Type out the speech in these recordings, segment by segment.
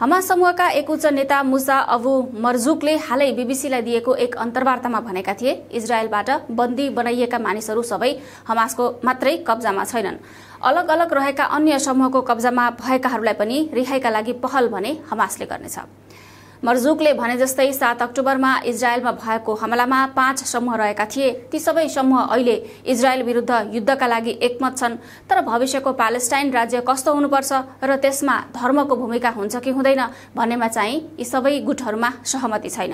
Hamas समूहका एक उच्च नेता मुसा अबु मर्जुकले हालै बीबीसीलाई दिएको एक अन्तर्वार्तामा भनेका थिए इजरायलबाट बन्दी बनाइएका मानिसहरू सबै हमासको मात्रै कब्जामा छैनन् अलग अलग रहेका अन्य समूहको कब्जामा भएकाहरूलाई पनि रिहाइका लागि पहल भने हमासले गर्नेछ मर्जुकले भने जस्तै सात अक्टोबरमा इजरायलमा भएको हमलामा पाँच समूह रहेका थिए ती सबै समूह अहिले इजरायल विरुद्ध युद्धका लागि एकमत छन् तर भविष्यको प्यालेस्टाइन राज्य कस्तो हुनुपर्छ र त्यसमा धर्मको भूमिका हुन्छ कि हुँदैन भन्नेमा चाहिँ यी सबै गुटहरूमा सहमति छैन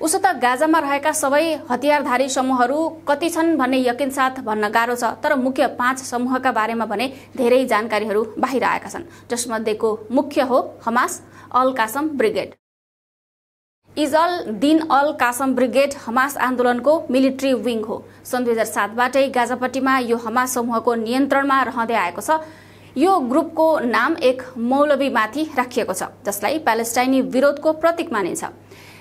उसो त गाजामा रहेका सबै हतियारधारी समूहहरू कति छन् भन्ने यकिनसाथ भन्न गाह्रो छ तर मुख्य पाँच समूहका बारेमा भने धेरै जानकारीहरू बाहिर आएका छन् जसमध्येको मुख्य हो Hamas Al Qassam Brigade Izz al Din al Qassam Brigade Hamas आन्दोलनको मिलिट्री विङ हो सन् दुई हजार सातबाटै गाजापट्टिमा यो हमास समूहको नियन्त्रणमा रहँदै आएको छ यो ग्रुपको नाम एक मौलवीमाथि राखिएको छ जसलाई प्यालेस्टाइनी विरोधको प्रतीक मानिन्छ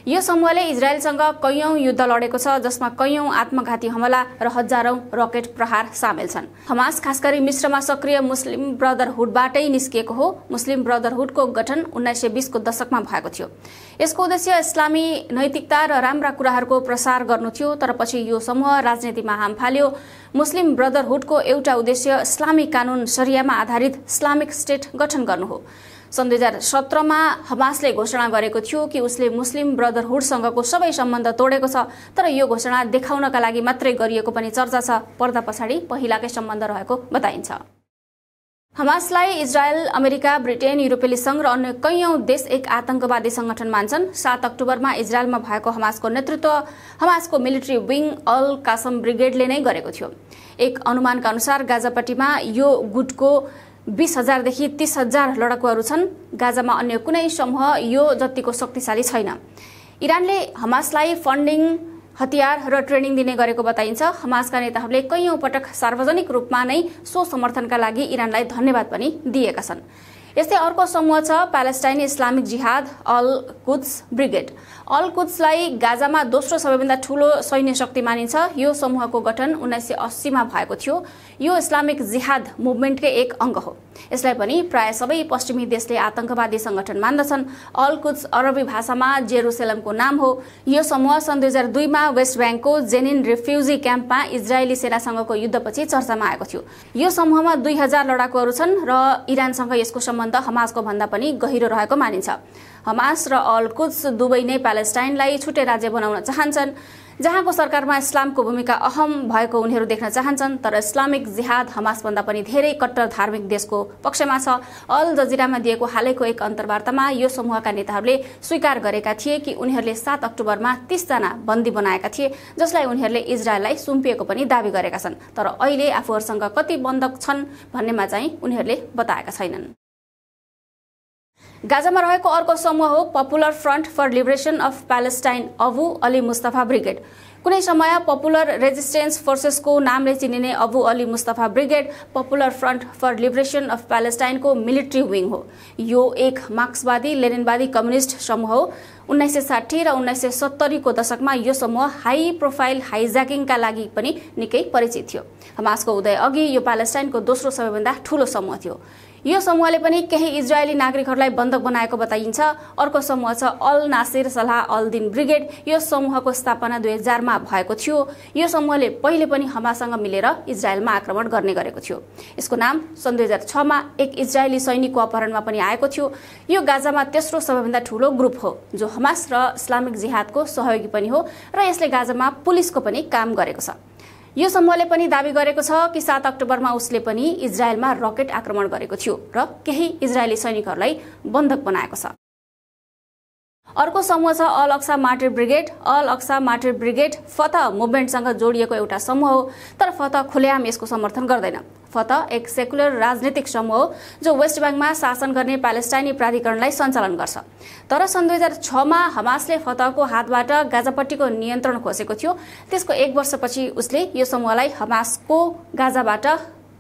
यो समूहले इजरायलसँग कैयौं युद्ध लडेको छ जसमा कैयौं आत्मघाती हमला र हजारौं रकेट प्रहार सामेल छन् हमास खास मिश्रमा सक्रिय मुस्लिम ब्रदरहुडबाटै निस्किएको हो मुस्लिम ब्रदरहुडको गठन उन्नाइस सय बिसको दशकमा भएको थियो यसको उद्देश्य इस्लामी नैतिकता र राम्रा कुराहरूको प्रसार गर्नु थियो तर पछि यो समूह राजनीतिमा हाम फाल्यो मुस्लिम ब्रदरहुडको एउटा उद्देश्य इस्लामिक कानून सरियामा आधारित इस्लामिक स्टेट गठन गर्नु हो सन् दुई हजार सत्रमा हमासले घोषणा गरेको थियो कि उसले मुस्लिम ब्रदरहुडसँगको सबै सम्बन्ध तोडेको छ तर यो घोषणा देखाउनका लागि मात्रै गरिएको पनि चर्चा छ पर्दा पछाडि पहिलाकै सम्बन्ध रहेको बताइन्छ हमासलाई इजरायल अमेरिका ब्रिटेन युरोपेली संघ र अन्य कैयौं देश एक आतंकवादी संगठन मान्छन् सात अक्टोबरमा इजरायलमा भएको हमासको नेतृत्व हमासको मिलिट्री विङ अल कासम ब्रिगेडले नै गरेको थियो एक अनुमानका अनुसार गाजापट्टिमा यो गुटको बिस हजारदेखि तीस हजार लडाकुहरू छन् गाजामा अन्य कुनै समूह यो जतिको शक्तिशाली छैन इरानले हमासलाई फन्डिङ हतियार र ट्रेनिङ दिने गरेको बताइन्छ हमासका नेताहरूले कैयौं पटक सार्वजनिक रूपमा नै सो समर्थनका लागि इरानलाई धन्यवाद पनि दिएका छनृ यस्तै अर्को समूह छ Palestine Islamic Jihad Al Quds Brigade Al कुद्सलाई गाजामा दोस्रो सबैभन्दा ठूलो सैन्य शक्ति मानिन्छ यो समूहको गठन उन्नाइस सय अस्सीमा भएको थियो यो इस्लामिक जिहाद मुभमेन्टकै एक अङ्ग हो यसलाई पनि प्राय सबै पश्चिमी देशले आतंकवादी संगठन मान्दछन् अल कुद्स अरबी भाषामा जेरुसेलमको नाम हो यो समूह सन् दुई हजार दुईमा वेस्ट ब्याङ्कको जेनिन रिफ्युजी क्याम्पमा इजरायली सेनासँगको युद्धपछि चर्चामा आएको थियो यो समूहमा दुई हजार लडाकुहरू छन् र इरानसँग यसको सम्बन्ध सम्बन्ध हमासको भन्दा पनि गहिरो रहेको मानिन्छ हमास र अलकुच दुवै नै प्यालेस्टाइनलाई छुट्टै राज्य बनाउन चाहन्छन् जहाँको सरकारमा इस्लामको भूमिका अहम भएको उनीहरू देख्न चाहन्छन् तर इस्लामिक जिहाद हमासभन्दा पनि धेरै कट्टर धार्मिक देशको पक्षमा छ अल जजिरामा दिएको हालैको एक अन्तर्वार्तामा यो समूहका नेताहरूले स्वीकार गरेका थिए कि उनीहरूले सात अक्टोबरमा तीसजना बन्दी बनाएका थिए जसलाई उनीहरूले इजरायललाई सुम्पिएको पनि दावी गरेका छन् तर अहिले आफूहरूसँग कति बन्धक छन् भन्नेमा चाहिँ उनीहरूले बताएका छैनन् गाजामा रहेको अर्को समूह हो Popular Front for Liberation of Palestine Abu Ali Mustafa Brigade कुनै समय पपुलर रेजिस्टेन्स फोर्सेसको नामले चिनिने Abu Ali Mustafa Brigade Popular Front for Liberation of प्यालेस्टाइनको मिलिट्री विङ हो यो एक मार्क्सवादी लेनिनवादी कम्युनिस्ट समूह हो उन्नाइस सय साठी र उन्नाइस सय सत्तरीको दशकमा यो समूह हाई प्रोफाइल हाइज्याकिङका लागि पनि निकै परिचित थियो हमासको उदय अघि यो प्यालेस्टाइनको दोस्रो सबैभन्दा ठूलो समूह थियो यो समूहले पनि केही इजरायली नागरिकहरूलाई बन्धक बनाएको बताइन्छ अर्को समूह छ अल नासिर सलाह अल दिन ब्रिगेड यो समूहको स्थापना दुई हजारमा भएको थियो यो समूहले पहिले पनि हमासँग मिलेर इजरायलमा आक्रमण गर्ने गरेको थियो यसको नाम सन् दुई हजार छमा एक इजरायली सैनिकको अपहरणमा पनि आएको थियो यो गाजामा तेस्रो सबैभन्दा ठूलो ग्रुप हो जो हमास र इस्लामिक जिहादको सहयोगी पनि हो र यसले गाजामा पुलिसको पनि काम गरेको छ यो समूहले पनि दावी गरेको छ कि सात अक्टोबरमा उसले पनि इजरायलमा रकेट आक्रमण गरेको थियो र केही इजरायली सैनिकहरूलाई बन्धक बनाएको छ अर्को समूह छ Al Aqsa Martyr Brigade Al Aqsa Martyr Brigade Fatah मुभमेन्टसँग जोडिएको एउटा समूह हो तर फतह खुलेआम यसको समर्थन गर्दैन फतह एक सेकुलर राजनीतिक समूह हो जो वेस्ट ब्याङ्कमा शासन गर्ने प्यालेस्टाइनी प्राधिकरणलाई सञ्चालन गर्छ तर सन् दुई हजार छमा हमासले फतहको हातबाट गाजापट्टिको नियन्त्रण खोसेको थियो त्यसको एक वर्षपछि उसले यो समूहलाई हमासको गाजाबाट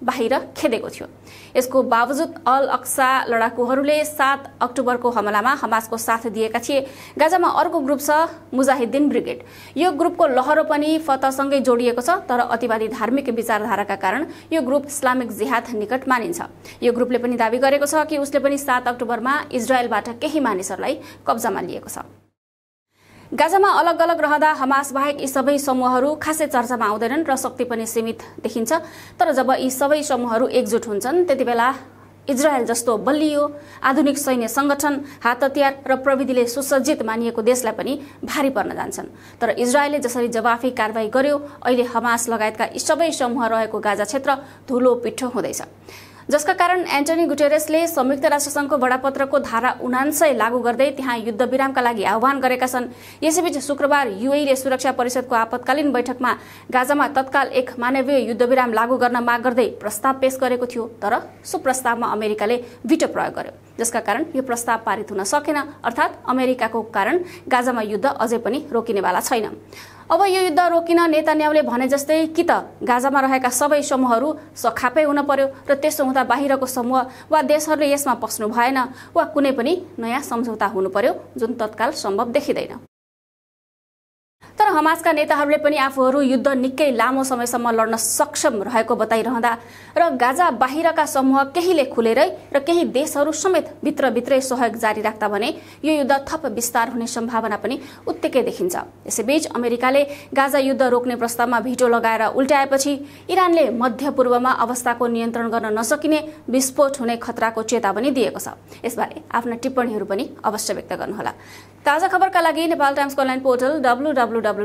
बाहिर खेदेको थियो यसको बावजुद अल अक्सा लडाकुहरूले सात अक्टोबरको हमलामा हमासको साथ दिएका थिए गाजामा अर्को ग्रुप छ मुजाहिद्दिन ब्रिगेड यो ग्रुपको लहरो पनि फतसँगै जोडिएको छ तर अतिवादी धार्मिक विचारधाराका कारण यो ग्रुप इस्लामिक जिहाद निकट मानिन्छ यो ग्रुपले पनि दावी गरेको छ कि उसले पनि सात अक्टोबरमा इजरायलबाट केही मानिसहरूलाई कब्जामा लिएको छ गाजामा अलग अलग रहँदा हमास बाहेक यी सबै समूहहरू खासै चर्चामा आउँदैनन् र शक्ति पनि सीमित देखिन्छ तर जब यी सबै समूहहरू एकजुट हुन्छन् त्यति बेला इजरायल जस्तो बलियो आधुनिक सैन्य संगठन हात हतियार र प्रविधिले सुसज्जित मानिएको देशलाई पनि भारी पर्न जान्छन् तर इजरायलले जसरी जवाफी कारवाही गर्यो अहिले हमास लगायतका यी सबै समूह रहेको गाजा क्षेत्र धुलो पिठो हुँदैछ जसका कारण एन्टनी गुटेरेसले संयुक्त राष्ट्रसङ्घको बडापत्रको धारा उनान्सय लागू गर्दै त्यहाँ युद्धविरामका लागि आह्वान गरेका छन् यसैबीच शुक्रबार युएले सुरक्षा परिषदको आपतकालीन बैठकमा गाजामा तत्काल एक मानवीय युद्धविराम लागू गर्न माग गर्दै प्रस्ताव पेश गरेको थियो तर सो प्रस्तावमा अमेरिकाले भिटो प्रयोग गर्यो जसका कारण यो प्रस्ताव पारित हुन सकेन अर्थात् अमेरिकाको कारण गाजामा युद्ध अझै पनि रोकिनेवाला छैन अब यो युद्ध रोकिन न्याउले भने जस्तै कि त गाजामा रहेका सबै समूहहरू सखापै हुन पर्यो र त्यसो हुँदा बाहिरको समूह वा देशहरूले यसमा पस्नु भएन वा कुनै पनि नयाँ सम्झौता हुनु पर्यो जुन तत्काल सम्भव देखिँदैन हमासका नेताहरूले पनि आफूहरू युद्ध निकै लामो समयसम्म लड्न सक्षम रहेको बताइरहँदा र गाजा बाहिरका समूह केहीले खुलेरै र केही देशहरू समेत भित्रभित्रै सहयोग जारी राख्दा भने यो युद्ध थप विस्तार हुने सम्भावना पनि उत्तिकै देखिन्छ यसैबीच अमेरिकाले गाजा युद्ध रोक्ने प्रस्तावमा भिटो लगाएर उल्ट्याएपछि इरानले मध्यपूर्वमा अवस्थाको नियन्त्रण गर्न नसकिने विस्फोट हुने खतराको चेतावनी दिएको छ यसबारे आफ्ना टिप्पणीहरू पनि अवश्य व्यक्त गर्नुहोला ताजा खबरका लागि नेपाल टाइम्सको अनलाइन पोर्टल डब्लु